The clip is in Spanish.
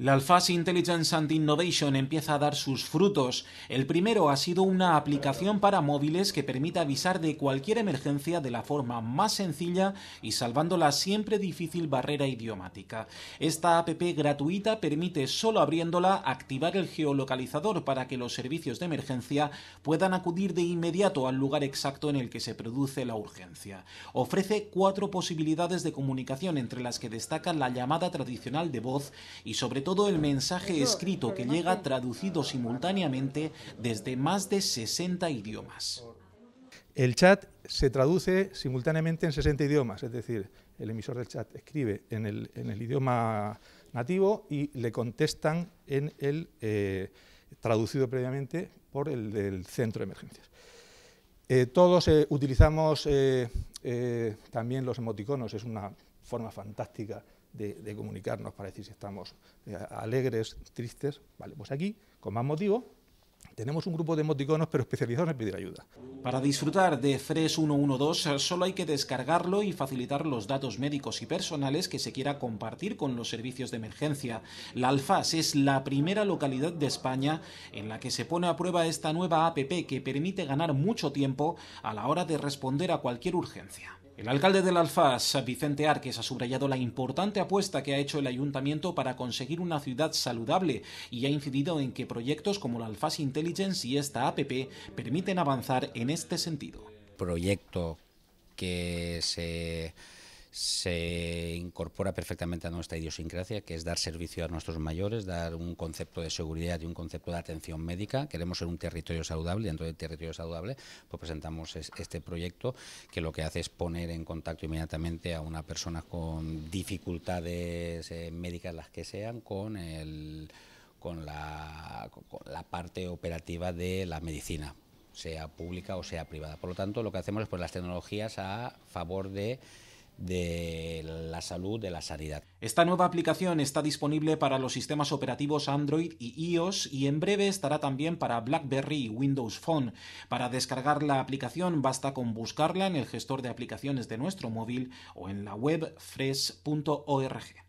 La Alfaz Intelligence and Innovation empieza a dar sus frutos. El primero ha sido una aplicación para móviles que permite avisar de cualquier emergencia de la forma más sencilla y salvando la siempre difícil barrera idiomática. Esta app gratuita permite, solo abriéndola, activar el geolocalizador para que los servicios de emergencia puedan acudir de inmediato al lugar exacto en el que se produce la urgencia. Ofrece cuatro posibilidades de comunicación, entre las que destacan la llamada tradicional de voz y sobre todo todo el mensaje escrito que llega traducido simultáneamente desde más de 60 idiomas. El chat se traduce simultáneamente en 60 idiomas, es decir, el emisor del chat escribe en el, idioma nativo y le contestan en el eh, traducido previamente por el del centro de emergencias. Eh, todos eh, utilizamos eh, también los emoticonos es una forma fantástica de, comunicarnos para decir si estamos eh, alegres, tristes. Vale, pues aquí, con más motivo, tenemos un grupo de emoticonos, pero especializados en pedir ayuda. Para disfrutar de FRES 112 solo hay que descargarlo y facilitar los datos médicos y personales que se quiera compartir con los servicios de emergencia. La Alfaz es la primera localidad de España en la que se pone a prueba esta nueva APP que permite ganar mucho tiempo a la hora de responder a cualquier urgencia. El alcalde del Alfaz, Vicente Arques, ha subrayado la importante apuesta que ha hecho el ayuntamiento para conseguir una ciudad saludable y ha incidido en que proyectos como la Alfaz Intelligence y esta APP permiten avanzar en este sentido. Proyecto que se se incorpora perfectamente a nuestra idiosincrasia, que es dar servicio a nuestros mayores, dar un concepto de seguridad y un concepto de atención médica. Queremos ser un territorio saludable, y dentro del territorio saludable pues presentamos este proyecto que lo que hace es poner en contacto inmediatamente a una persona con dificultades eh, médicas las que sean con el con la, con la parte operativa de la medicina, sea pública o sea privada. Por lo tanto, lo que hacemos es poner las tecnologías a favor de de la salud, de la sanidad. Esta nueva aplicación está disponible para los sistemas operativos Android y iOS y en breve estará también para BlackBerry y Windows Phone. Para descargar la aplicación basta con buscarla en el gestor de aplicaciones de nuestro móvil o en la web Fresh.org.